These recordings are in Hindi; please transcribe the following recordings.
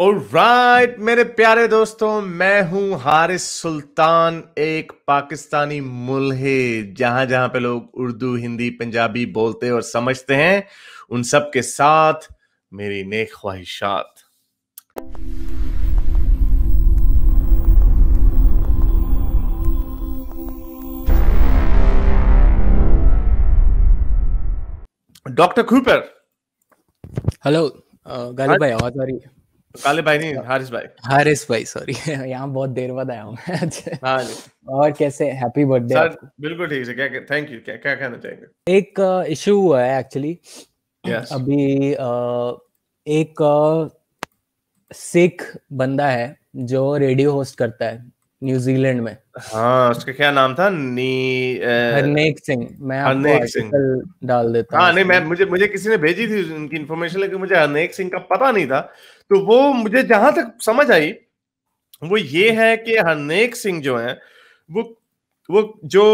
राइट right, मेरे प्यारे दोस्तों मैं हूं हारिस सुल्तान एक पाकिस्तानी मुल्हे जहां जहां पे लोग उर्दू हिंदी पंजाबी बोलते और समझते हैं उन सब के साथ मेरी नेक ख्वाहिशात डॉक्टर कूपर हेलो गालिब हाँ। भाई आवाज आ रही है तो काले भाई नहीं हारिस भाई हारिस भाई सॉरी यहाँ बहुत देर बाद आया हूँ हाँ और कैसे हैप्पी बर्थडे बिल्कुल ठीक है क्या थैंक यू क्या क्या कहना चाहेंगे एक इशू uh, हुआ है एक्चुअली yes. अभी uh, एक uh, सिख uh, बंदा है जो रेडियो होस्ट करता है न्यूजीलैंड में हाँ उसका क्या नाम था नी हरनेक सिंह मैं हरनेक सिंह डाल देता हाँ नहीं मैं मुझे मुझे किसी ने भेजी थी उनकी इन्फॉर्मेशन लेकिन मुझे हरनेक सिंह का पता नहीं था तो वो मुझे जहां तक समझ आई वो ये है कि हरनेक सिंह जो हैं वो वो जो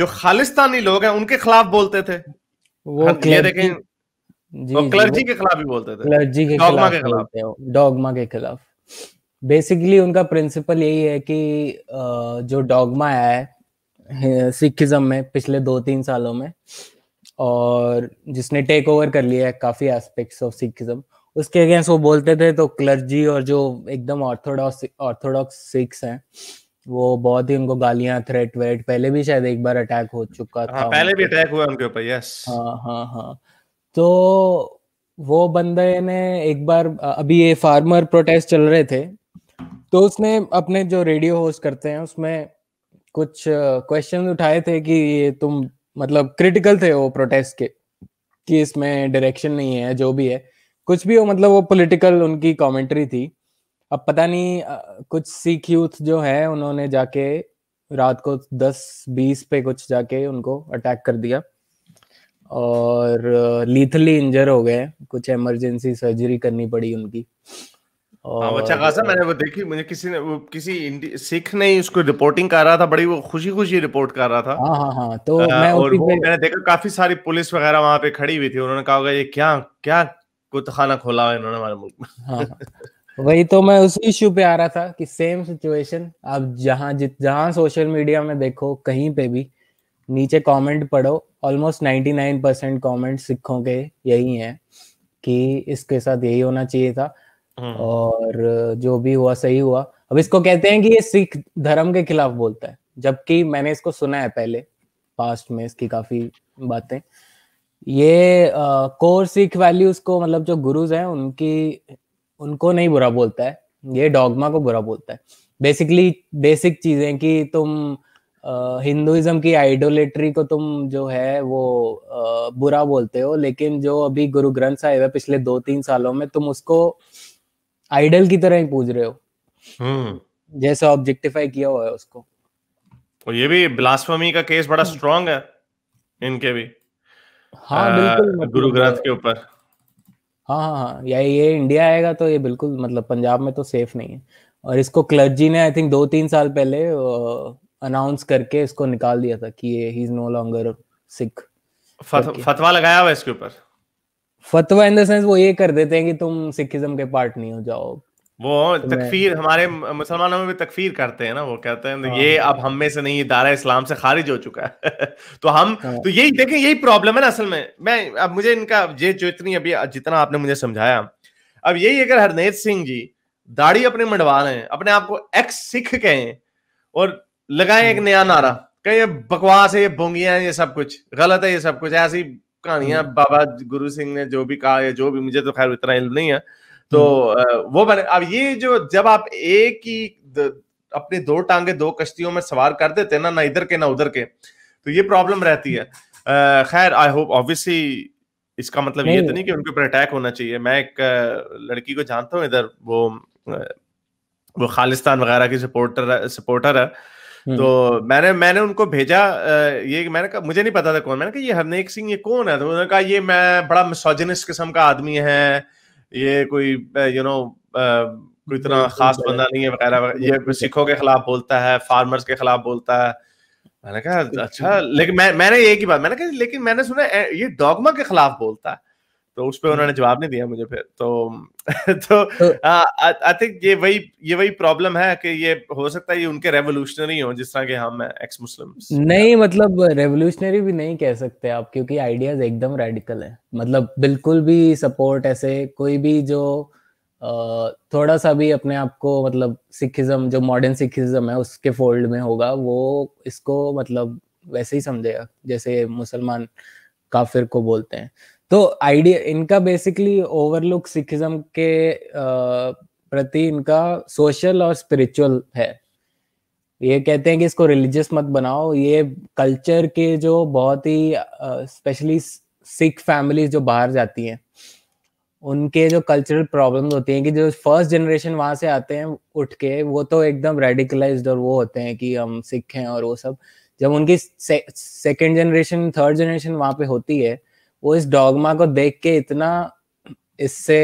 जो खालिस्तानी लोग हैं उनके खिलाफ बोलते थे वो हाँ, ये देखें जी, वो क्लर्जी के खिलाफ ही बोलते थे क्लर्जी के डॉगमा के खिलाफ डॉगमा के खिलाफ बेसिकली उनका प्रिंसिपल यही है कि जो डॉगमा आया है सिखिज्म में पिछले दो तीन सालों में और जिसने टेक ओवर कर लिया है काफी एस्पेक्ट्स ऑफ सिखिज्म उसके अगेंस्ट वो बोलते थे तो क्लर्जी और जो एकदम ऑर्थोडॉक्स ऑर्थोडॉक्स सिक्स हैं वो बहुत ही उनको गालियां थ्रेट वेट पहले भी शायद एक बार अटैक हो चुका हाँ, था हाँ, पहले भी अटैक हुआ उनके ऊपर यस हाँ हाँ हाँ तो वो बंदे ने एक बार अभी ये फार्मर प्रोटेस्ट चल रहे थे तो उसने अपने जो रेडियो होस्ट करते हैं उसमें कुछ क्वेश्चन उठाए थे कि ये तुम मतलब क्रिटिकल थे वो प्रोटेस्ट के कि इसमें डायरेक्शन नहीं है जो भी है कुछ भी हो मतलब वो पॉलिटिकल उनकी कमेंट्री थी अब पता नहीं कुछ सिख यूथ जो है उन्होंने जाके रात को दस बीस पे कुछ जाके उनको अटैक कर दिया और लीथली इंजर हो गए कुछ इमरजेंसी सर्जरी करनी पड़ी उनकी हाँ, और अच्छा खासा मैंने वो देखी मुझे किसी ने वो किसी सिख ने उसको रिपोर्टिंग कर रहा था बड़ी वो खुशी खुशी रिपोर्ट कर रहा था हाँ हाँ हाँ तो आ, मैं और वो मैंने देखा काफी सारी पुलिस वगैरह वहां पे खड़ी हुई थी उन्होंने कहा होगा ये क्या क्या कुतखाना खोला हुआ इन्होंने हमारे मुल्क में हाँ, हाँ। वही तो मैं उसी इश्यू पे आ रहा था कि सेम सिचुएशन आप जहां जित जहां सोशल मीडिया में देखो कहीं पे भी नीचे कमेंट पढ़ो ऑलमोस्ट 99 परसेंट कॉमेंट सिखों के यही हैं कि इसके साथ यही होना चाहिए था हम्म। और जो भी हुआ सही हुआ अब इसको कहते हैं कि ये सिख धर्म के खिलाफ बोलता है जबकि मैंने इसको सुना है पहले पास्ट में इसकी काफी बातें ये कोर सिख वैल्यूज को मतलब जो गुरुज हैं उनकी उनको नहीं बुरा बोलता है ये डॉगमा को बुरा बोलता है बेसिकली बेसिक चीजें कि तुम हिंदुइज्म की आइडोलेट्री को तुम जो है वो आ, बुरा बोलते हो लेकिन जो अभी गुरु ग्रंथ साहिब है पिछले दो तीन सालों में तुम उसको आइडल की तरह ही पूज रहे हो हम्म जैसा ऑब्जेक्टिफाई किया हुआ है उसको और ये भी ब्लास्फमी का केस बड़ा स्ट्रांग हम्म। है इनके भी हाँ आ, बिल्कुल मतलब गुरु ग्रंथ के ऊपर हाँ हाँ हाँ या ये इंडिया आएगा तो ये बिल्कुल मतलब पंजाब में तो सेफ नहीं है और इसको क्लर्जी ने आई थिंक दो तीन साल पहले अनाउंस करके इसको निकाल दिया था कि ये he is no longer Sikh फतवा लगाया हुआ इसके ऊपर फतवा इन द सेंस वो ये कर देते हैं कि तुम सिखिज्म के पार्ट नहीं हो जाओ वो तो तकफीर हमारे मुसलमानों में भी तकफीर करते हैं ना वो कहते हैं हाँ। ये अब हम में से नहीं ये दारा इस्लाम से खारिज हो चुका है तो हम हाँ। तो यही देखें यही प्रॉब्लम है ना असल में मैं अब मुझे इनका ये जो इतनी अभी जितना आपने मुझे समझाया अब यही अगर हरनेत सिंह जी दाढ़ी अपने मंडवा रहे हैं अपने आप को एक्स सिख कहें और लगाए एक हाँ। नया नारा कहें बकवास है ये बोंगिया है ये सब कुछ गलत है ये सब कुछ ऐसी कहानियां बाबा गुरु सिंह ने जो भी कहा जो भी मुझे तो खैर इतना इल्म नहीं है तो हम्म। वो बने अब ये जो जब आप एक ही अपने दो टांगे दो कश्तियों में सवार कर देते हैं ना ना इधर के ना उधर के तो ये प्रॉब्लम रहती है खैर आई होप ऑब्वियसली इसका मतलब ये तो नहीं कि उनके ऊपर अटैक होना चाहिए मैं एक लड़की को जानता हूँ इधर वो वो खालिस्तान वगैरह की सपोर्टर सपोर्टर है हम्म। तो मैंने मैंने उनको भेजा ये मैंने कहा मुझे नहीं पता था कौन मैंने कहा ये हरनेक सिंह ये कौन है तो उन्होंने कहा ये मैं बड़ा मिसोजनिस्ट किस्म का आदमी है ये कोई यू नो कोई इतना खास बंदा नहीं है वगैरह ये सिखों के खिलाफ बोलता है फार्मर्स के खिलाफ बोलता है मैंने कहा अच्छा लेकिन मैं मैंने एक ही बात मैंने कहा लेकिन मैंने सुना ये डॉगमा के खिलाफ बोलता है तो उस पर हाँ। उन्होंने जवाब नहीं दिया मुझे फिर तो तो, तो आई थिंक ये वही ये वही प्रॉब्लम है कि ये हो सकता है ये उनके रेवोल्यूशनरी हो जिस तरह के हम हैं एक्स मुस्लिम नहीं मतलब रेवोल्यूशनरी भी नहीं कह सकते आप क्योंकि आइडियाज एकदम रेडिकल है मतलब बिल्कुल भी सपोर्ट ऐसे कोई भी जो थोड़ा सा भी अपने आप को मतलब सिखिज्म जो मॉडर्न सिखिज्म है उसके फोल्ड में होगा वो इसको मतलब वैसे ही समझेगा जैसे मुसलमान काफिर को बोलते हैं तो आइडिया इनका बेसिकली ओवरलुक सिखिज्म के प्रति इनका सोशल और स्पिरिचुअल है ये कहते हैं कि इसको रिलीजियस मत बनाओ ये कल्चर के जो बहुत ही स्पेशली सिख फैमिलीज जो बाहर जाती हैं उनके जो कल्चरल प्रॉब्लम होती हैं कि जो फर्स्ट जनरेशन वहां से आते हैं उठ के वो तो एकदम रेडिकलाइज और वो होते हैं कि हम सिख हैं और वो सब जब उनकी सेकेंड जनरेशन थर्ड जनरेशन वहां पे होती है वो इस डॉगमा को देख के इतना इससे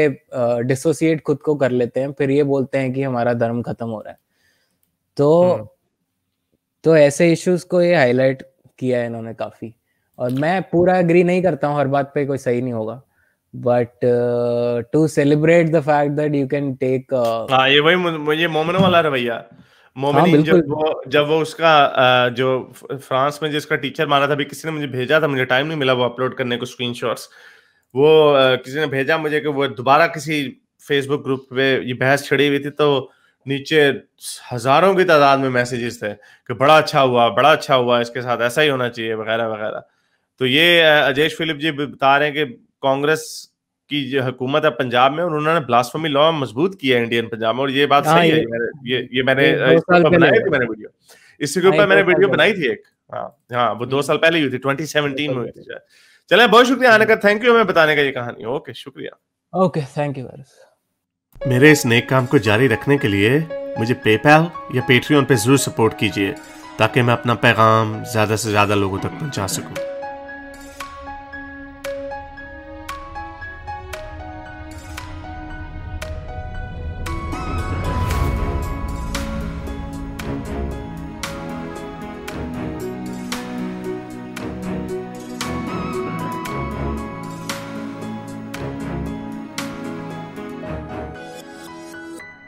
डिसोसिएट खुद को कर लेते हैं फिर ये बोलते हैं कि हमारा धर्म खत्म हो रहा है तो हम्म। तो ऐसे इश्यूज को ये हाईलाइट किया है इन्होंने काफी और मैं पूरा एग्री नहीं करता हूँ हर बात पे कोई सही नहीं होगा but to celebrate the fact that you can take ये वही मुझे मोमनो वाला रवैया मोमिन हाँ, जब वो जब वो उसका जो फ्रांस में जिसका टीचर मारा था अभी किसी ने मुझे भेजा था मुझे टाइम नहीं मिला वो अपलोड करने को स्क्रीन वो किसी ने भेजा मुझे कि वो दोबारा किसी फेसबुक ग्रुप पे ये बहस छिड़ी हुई थी तो नीचे हजारों की तादाद में मैसेजेस थे कि बड़ा अच्छा हुआ बड़ा अच्छा हुआ इसके साथ ऐसा ही होना चाहिए वगैरह वगैरह तो ये अजय फिलिप जी बता रहे हैं कि कांग्रेस की जो हुकूमत है पंजाब में उन्होंने ब्लास्फमी लॉ मजबूत किया है इंडियन पंजाब में और ये बात हाँ, सही है ये ये मैंने बनाया था मैंने वीडियो इसके ऊपर हाँ, मैंने वीडियो बनाई थी एक हाँ हाँ वो दो हम्म। साल पहले हुई थी ट्वेंटी सेवनटीन में हुई थी चले बहुत शुक्रिया आने का थैंक यू हमें बताने का ये कहानी ओके शुक्रिया ओके थैंक यू मेरे इस नेक काम को जारी रखने के लिए मुझे पेपैल या पेट्रियन पे जरूर सपोर्ट कीजिए ताकि मैं अपना पैगाम ज़्यादा से ज़्यादा लोगों तक पहुंचा सकूं